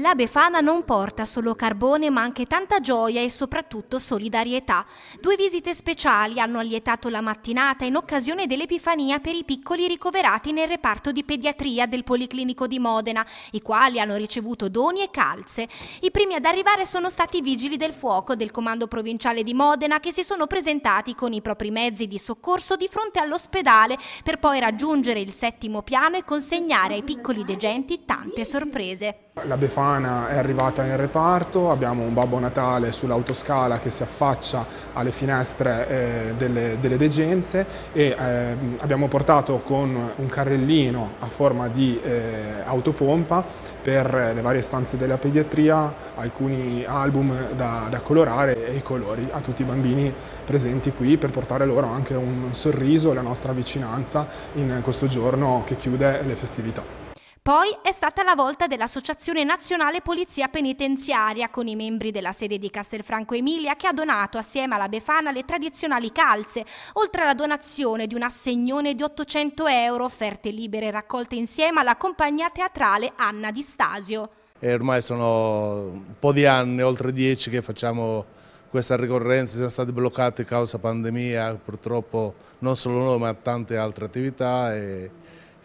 La Befana non porta solo carbone ma anche tanta gioia e soprattutto solidarietà. Due visite speciali hanno allietato la mattinata in occasione dell'Epifania per i piccoli ricoverati nel reparto di pediatria del Policlinico di Modena, i quali hanno ricevuto doni e calze. I primi ad arrivare sono stati i vigili del fuoco del Comando Provinciale di Modena che si sono presentati con i propri mezzi di soccorso di fronte all'ospedale per poi raggiungere il settimo piano e consegnare ai piccoli degenti tante sorprese. La Befana è arrivata in reparto, abbiamo un Babbo Natale sull'autoscala che si affaccia alle finestre eh, delle, delle, degenze e eh, abbiamo portato con un carrellino a forma di eh, autopompa per le varie stanze della pediatria, alcuni album da, da, colorare e i colori a tutti i bambini presenti qui per portare loro anche un sorriso e la nostra vicinanza in questo giorno che chiude le festività. Poi è stata la volta dell'Associazione Nazionale Polizia Penitenziaria con i membri della sede di Castelfranco Emilia che ha donato assieme alla Befana le tradizionali calze, oltre alla donazione di un assegnone di 800 euro offerte libere raccolte insieme alla compagnia teatrale Anna Di Stasio. E ormai sono un po' di anni, oltre dieci, che facciamo questa ricorrenza, siamo stati bloccati a causa pandemia, purtroppo non solo noi ma tante altre attività. E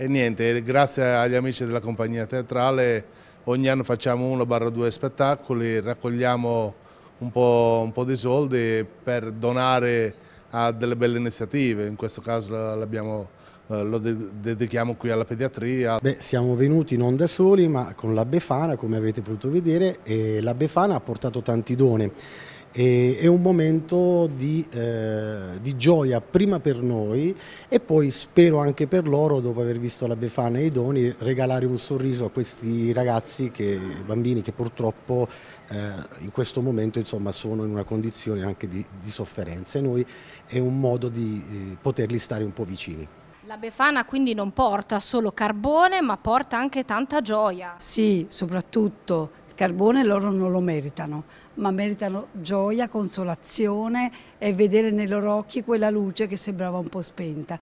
e niente, grazie agli amici della compagnia teatrale ogni anno facciamo uno barra due spettacoli, raccogliamo un po', un po', di soldi per donare a delle belle iniziative, in questo caso eh, lo dedichiamo qui alla pediatria. Beh, siamo venuti non da soli ma con la Befana come avete potuto vedere e la Befana ha portato tanti doni. E è un momento di, eh, di, gioia prima per noi e poi spero anche per loro, dopo aver visto la Befana e i doni, regalare un sorriso a questi ragazzi, che, bambini che purtroppo eh, in questo momento insomma, sono in una condizione anche di, di sofferenza e noi è un modo di eh, poterli stare un po' vicini. La Befana quindi non porta solo carbone ma porta anche tanta gioia. Sì, soprattutto carbone loro non lo meritano, ma meritano gioia, consolazione e vedere nei loro occhi quella luce che sembrava un po' spenta.